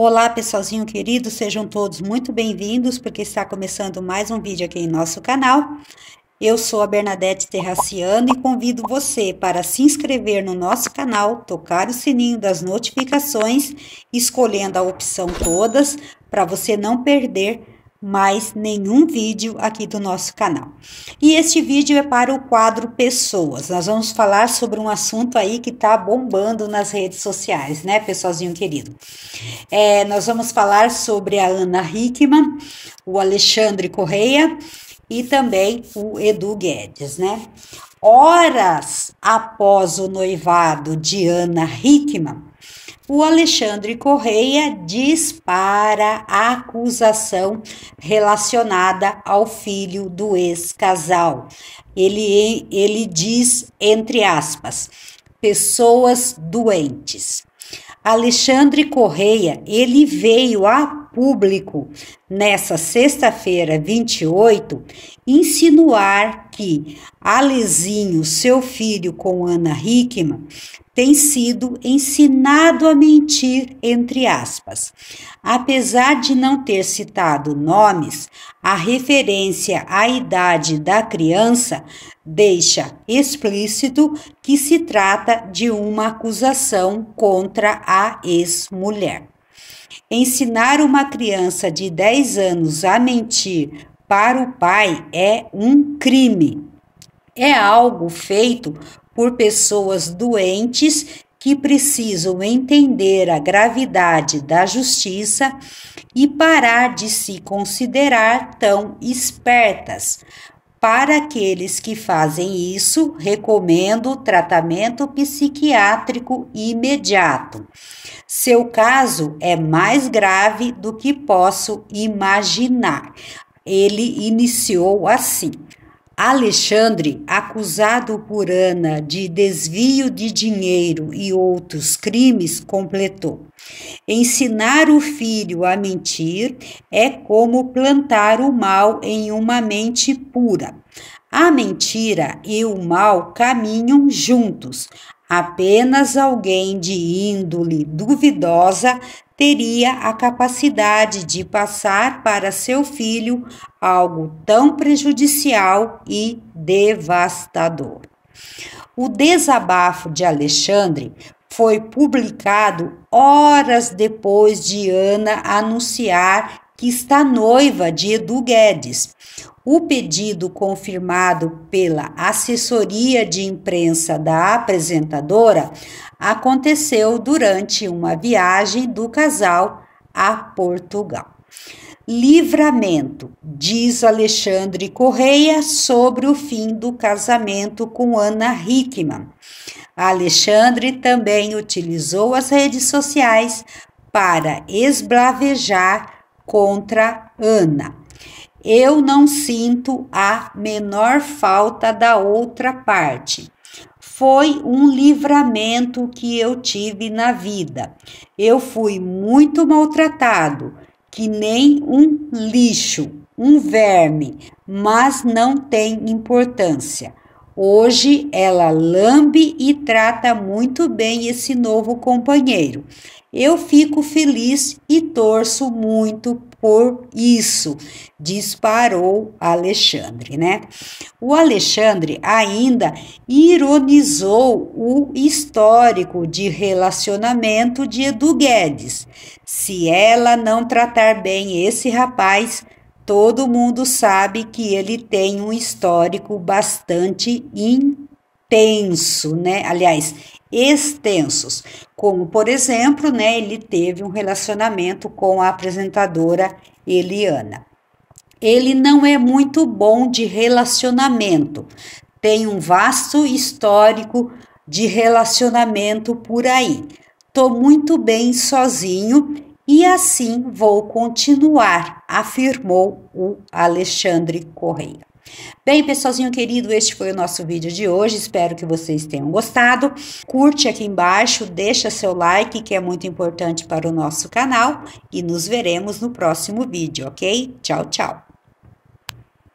Olá, pessoalzinho querido, sejam todos muito bem-vindos, porque está começando mais um vídeo aqui em nosso canal. Eu sou a Bernadette Terraciano e convido você para se inscrever no nosso canal, tocar o sininho das notificações, escolhendo a opção todas, para você não perder mais nenhum vídeo aqui do nosso canal. E este vídeo é para o quadro Pessoas. Nós vamos falar sobre um assunto aí que está bombando nas redes sociais, né, pessoalzinho querido? É, nós vamos falar sobre a Ana Hickman, o Alexandre Correia e também o Edu Guedes, né? Horas após o noivado de Ana Hickman, o Alexandre Correia dispara a acusação relacionada ao filho do ex-casal. Ele, ele diz, entre aspas, pessoas doentes. Alexandre Correia, ele veio a público nessa sexta-feira, 28, insinuar que Alezinho, seu filho com Ana Hickman, tem sido ensinado a mentir, entre aspas. Apesar de não ter citado nomes, a referência à idade da criança deixa explícito que se trata de uma acusação contra a ex-mulher. Ensinar uma criança de 10 anos a mentir para o pai é um crime. É algo feito por pessoas doentes que precisam entender a gravidade da justiça e parar de se considerar tão espertas, para aqueles que fazem isso, recomendo tratamento psiquiátrico imediato. Seu caso é mais grave do que posso imaginar. Ele iniciou assim. Alexandre, acusado por Ana de desvio de dinheiro e outros crimes, completou: Ensinar o filho a mentir é como plantar o mal em uma mente pura. A mentira e o mal caminham juntos. Apenas alguém de índole duvidosa teria a capacidade de passar para seu filho algo tão prejudicial e devastador. O desabafo de Alexandre foi publicado horas depois de Ana anunciar que está noiva de Edu Guedes. O pedido confirmado pela assessoria de imprensa da apresentadora aconteceu durante uma viagem do casal a Portugal. Livramento, diz Alexandre Correia sobre o fim do casamento com Ana Hickman. Alexandre também utilizou as redes sociais para esbravejar contra Ana. Eu não sinto a menor falta da outra parte. Foi um livramento que eu tive na vida. Eu fui muito maltratado, que nem um lixo, um verme, mas não tem importância. Hoje ela lambe e trata muito bem esse novo companheiro. Eu fico feliz e torço muito por isso, disparou Alexandre, né? O Alexandre ainda ironizou o histórico de relacionamento de Edu Guedes. Se ela não tratar bem esse rapaz, todo mundo sabe que ele tem um histórico bastante intenso, né? Aliás, extensos, como por exemplo, né, ele teve um relacionamento com a apresentadora Eliana. Ele não é muito bom de relacionamento. Tem um vasto histórico de relacionamento por aí. Tô muito bem sozinho e assim vou continuar, afirmou o Alexandre Correia. Bem, pessoalzinho querido, este foi o nosso vídeo de hoje. Espero que vocês tenham gostado. Curte aqui embaixo, deixa seu like, que é muito importante para o nosso canal. E nos veremos no próximo vídeo, ok? Tchau, tchau!